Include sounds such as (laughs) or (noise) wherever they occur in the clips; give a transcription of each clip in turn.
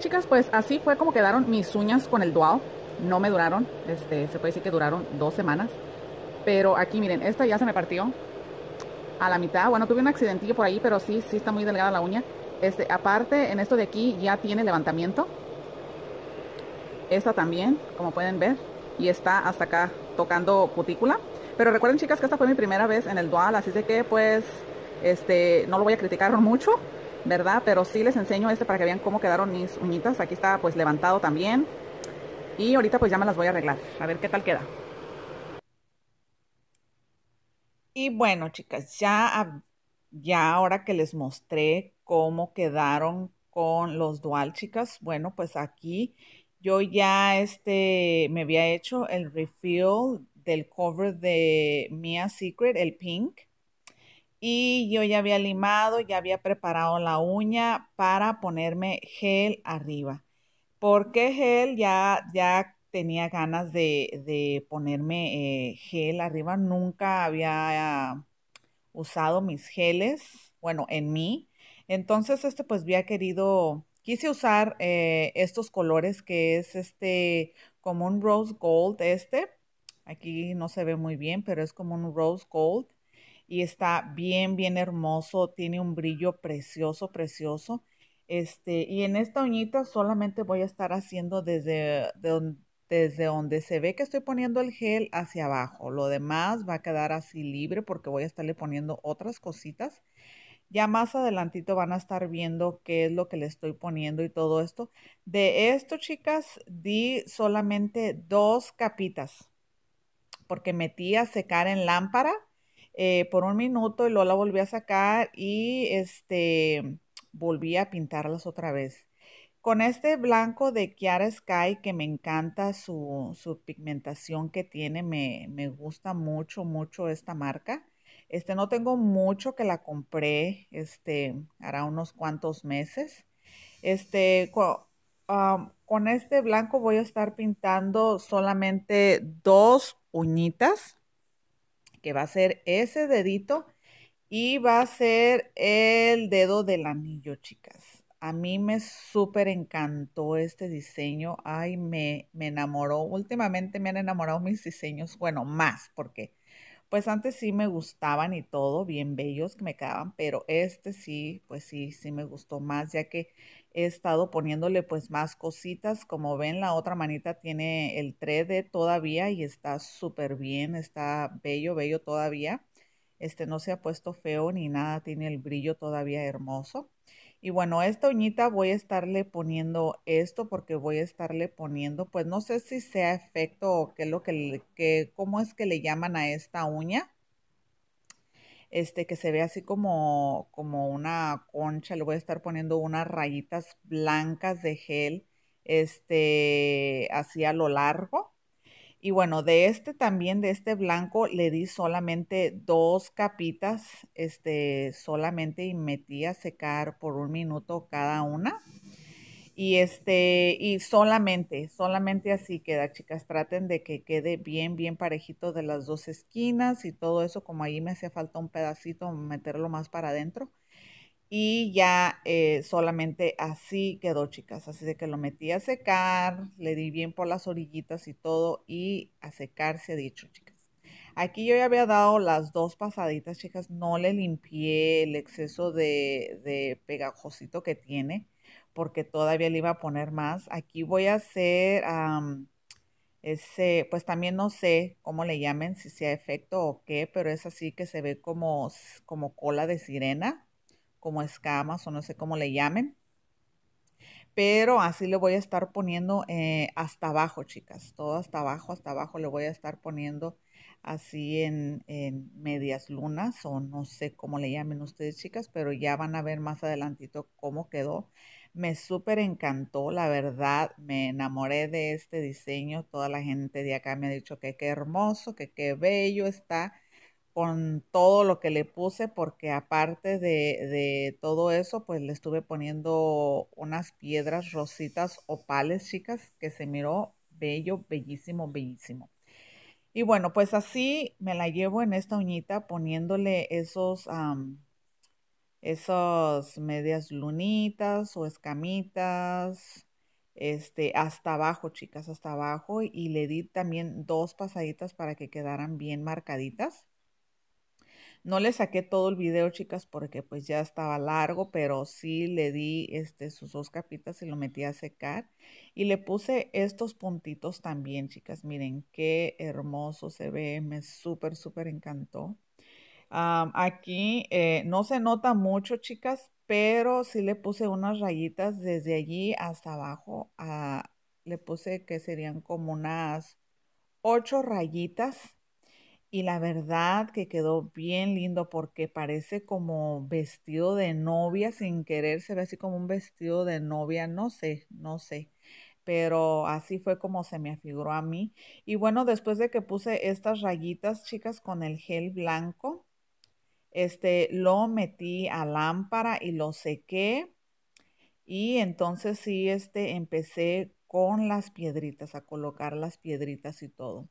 chicas, pues así fue como quedaron mis uñas con el dual. No me duraron, este, se puede decir que duraron dos semanas. Pero aquí miren, esta ya se me partió a la mitad. Bueno, tuve un accidentillo por ahí, pero sí, sí está muy delgada la uña. Este, aparte, en esto de aquí ya tiene levantamiento. Esta también, como pueden ver. Y está hasta acá tocando cutícula. Pero recuerden chicas que esta fue mi primera vez en el dual, así de que pues este, no lo voy a criticar (laughs) mucho ¿verdad? Pero sí les enseño este para que vean cómo quedaron mis uñitas. Aquí está pues levantado también. Y ahorita pues ya me las voy a arreglar. A ver qué tal queda. Y bueno, chicas, ya, ya ahora que les mostré cómo quedaron con los dual, chicas, bueno, pues aquí yo ya este, me había hecho el refill del cover de Mia Secret, el pink y yo ya había limado, ya había preparado la uña para ponerme gel arriba. Porque gel ya, ya tenía ganas de, ponerme eh, gel arriba. Nunca había usado mis geles, bueno, en mí. Entonces, este pues había querido, quise usar eh, estos colores que es este, como un rose gold este. Aquí no se ve muy bien, pero es como un rose gold y está bien, bien hermoso, tiene un brillo precioso, precioso. Este, y en esta uñita solamente voy a estar haciendo desde, desde donde se ve que estoy poniendo el gel hacia abajo. Lo demás va a quedar así libre porque voy a estarle poniendo otras cositas. Ya más adelantito van a estar viendo qué es lo que le estoy poniendo y todo esto. De esto, chicas, di solamente dos capitas porque metí a secar en lámpara eh, por un minuto y luego la volví a sacar y este, volví a pintarlas otra vez. Con este blanco de Kiara Sky, que me encanta su, pigmentación que tiene, me, gusta mucho, mucho esta marca. Este, no tengo mucho que la compré, este, hará unos cuantos meses. Este, con, con este blanco voy a estar pintando solamente dos uñitas que va a ser ese dedito y va a ser el dedo del anillo, chicas. A mí me súper encantó este diseño. Ay, me, me enamoró. Últimamente me han enamorado mis diseños. Bueno, más porque pues antes sí me gustaban y todo, bien bellos que me quedaban, pero este sí, pues sí, sí me gustó más, ya que he estado poniéndole pues más cositas. Como ven, la otra manita tiene el 3D todavía y está súper bien, está bello, bello todavía. Este no se ha puesto feo ni nada, tiene el brillo todavía hermoso. Y bueno, esta uñita voy a estarle poniendo esto porque voy a estarle poniendo, pues no sé si sea efecto o qué es lo que, que cómo es que le llaman a esta uña este, que se ve así como, como una concha, le voy a estar poniendo unas rayitas blancas de gel, este, así a lo largo. Y bueno, de este también, de este blanco, le di solamente dos capitas, este, solamente y metí a secar por un minuto cada una. Y este, y solamente, solamente así queda, chicas. Traten de que quede bien, bien parejito de las dos esquinas y todo eso, como ahí me hacía falta un pedacito, meterlo más para adentro. Y ya eh, solamente así quedó, chicas. Así de que lo metí a secar, le di bien por las orillitas y todo, y a secar se ha dicho, chicas. Aquí yo ya había dado las dos pasaditas, chicas. No le limpié el exceso de, pegajosito que tiene porque todavía le iba a poner más. Aquí voy a hacer ese, pues también no sé cómo le llamen, si sea efecto o qué, pero es así que se ve como, como cola de sirena, como escamas o no sé cómo le llamen. Pero así le voy a estar poniendo eh, hasta abajo, chicas. Todo hasta abajo, hasta abajo le voy a estar poniendo así en, en, medias lunas o no sé cómo le llamen ustedes chicas, pero ya van a ver más adelantito cómo quedó. Me súper encantó, la verdad, me enamoré de este diseño. Toda la gente de acá me ha dicho que qué hermoso, que qué bello está con todo lo que le puse, porque aparte de, de todo eso, pues le estuve poniendo unas piedras rositas opales, chicas, que se miró bello, bellísimo, bellísimo. Y bueno, pues así me la llevo en esta uñita poniéndole esos, esos medias lunitas o escamitas, este, hasta abajo, chicas, hasta abajo. Y le di también dos pasaditas para que quedaran bien marcaditas. No le saqué todo el video, chicas, porque pues ya estaba largo, pero sí le di este, sus dos capitas y lo metí a secar. Y le puse estos puntitos también, chicas. Miren qué hermoso se ve, me súper, súper encantó. aquí eh, no se nota mucho, chicas, pero sí le puse unas rayitas desde allí hasta abajo. Ah, le puse que serían como unas ocho rayitas y la verdad que quedó bien lindo porque parece como vestido de novia sin querer, se ve así como un vestido de novia, no sé, no sé. Pero así fue como se me afiguró a mí. Y bueno, después de que puse estas rayitas, chicas, con el gel blanco, este, lo metí a lámpara y lo sequé. Y entonces sí, este, empecé con las piedritas, a colocar las piedritas y todo.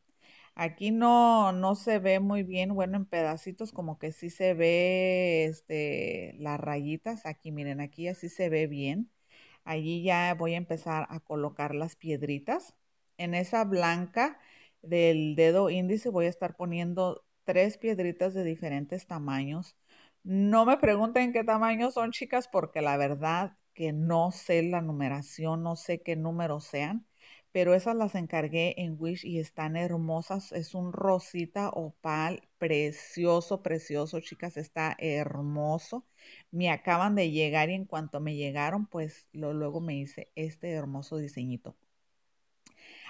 Aquí no, no se ve muy bien, bueno, en pedacitos como que sí se ve este, las rayitas. Aquí miren, aquí así se ve bien. Allí ya voy a empezar a colocar las piedritas. En esa blanca del dedo índice voy a estar poniendo tres piedritas de diferentes tamaños. No me pregunten qué tamaño son, chicas, porque la verdad que no sé la numeración, no sé qué números sean pero esas las encargué en Wish y están hermosas. Es un rosita opal precioso, precioso, chicas, está hermoso. Me acaban de llegar y en cuanto me llegaron, pues lo, luego me hice este hermoso diseñito.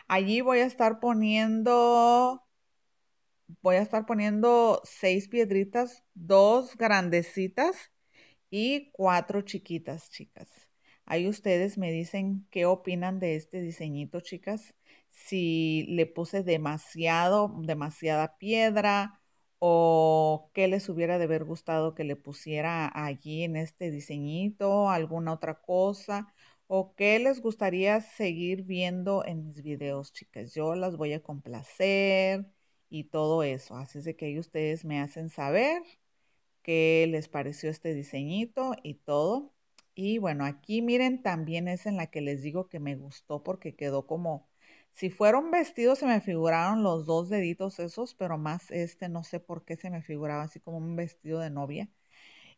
Allí voy a estar poniendo, voy a estar poniendo seis piedritas, dos grandecitas y cuatro chiquitas, chicas. Ahí ustedes me dicen qué opinan de este diseñito, chicas. Si le puse demasiado, demasiada piedra o qué les hubiera de haber gustado que le pusiera allí en este diseñito, alguna otra cosa o qué les gustaría seguir viendo en mis videos, chicas. Yo las voy a complacer y todo eso. Así es de que ahí ustedes me hacen saber qué les pareció este diseñito y todo. Y bueno, aquí miren, también es en la que les digo que me gustó porque quedó como, si fueron vestidos se me figuraron los dos deditos esos, pero más este, no sé por qué se me figuraba así como un vestido de novia.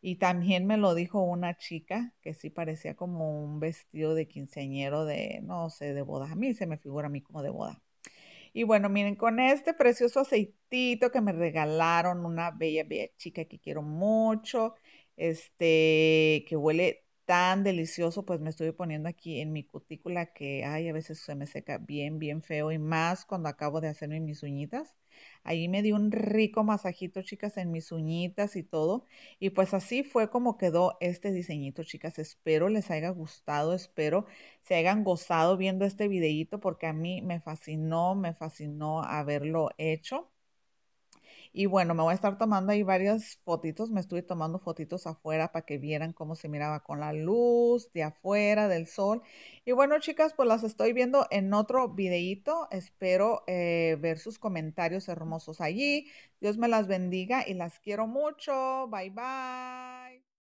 Y también me lo dijo una chica que sí parecía como un vestido de quinceañero de, no sé, de boda. A mí se me figura a mí como de boda. Y bueno, miren, con este precioso aceitito que me regalaron una bella, bella chica que quiero mucho, este, que huele tan delicioso, pues me estoy poniendo aquí en mi cutícula que, ay, a veces se me seca bien, bien feo y más cuando acabo de hacerme mis uñitas. Ahí me di un rico masajito, chicas, en mis uñitas y todo. Y pues así fue como quedó este diseñito, chicas. Espero les haya gustado, espero se hayan gozado viendo este videíto porque a mí me fascinó, me fascinó haberlo hecho. Y bueno, me voy a estar tomando ahí varias fotitos. Me estuve tomando fotitos afuera para que vieran cómo se miraba con la luz de afuera, del sol. Y bueno, chicas, pues las estoy viendo en otro videíto. Espero eh, ver sus comentarios hermosos allí. Dios me las bendiga y las quiero mucho. Bye, bye.